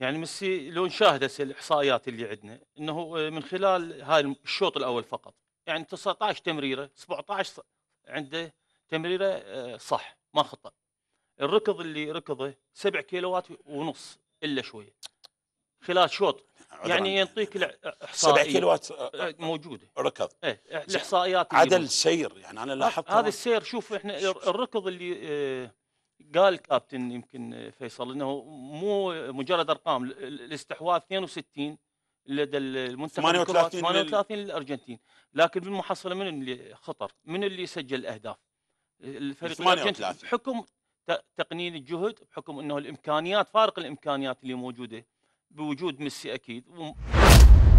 يعني ميسي لو نشاهد هسه الاحصائيات اللي عندنا انه آه، من خلال هاي الشوط الاول فقط يعني 19 تمريره 17 عنده تمريره آه، صح ما خطا الركض اللي ركضه 7 كيلوات ونص الا شويه خلال شوط يعني يعطيك الاحصائيات 7 كيلوات آه، موجوده ركض ايه الاحصائيات عدل سير يعني انا لاحظت هذا السير شوف احنا الركض اللي قال كابتن يمكن فيصل انه مو مجرد ارقام الاستحواذ 62 لدى المنتخب 38 38 للارجنتين لكن بالمحصله من اللي خطر من اللي سجل الاهداف؟ الفريق الارجنتيني بحكم تقنين الجهد بحكم انه الامكانيات فارق الامكانيات اللي موجوده بوجود ميسي اكيد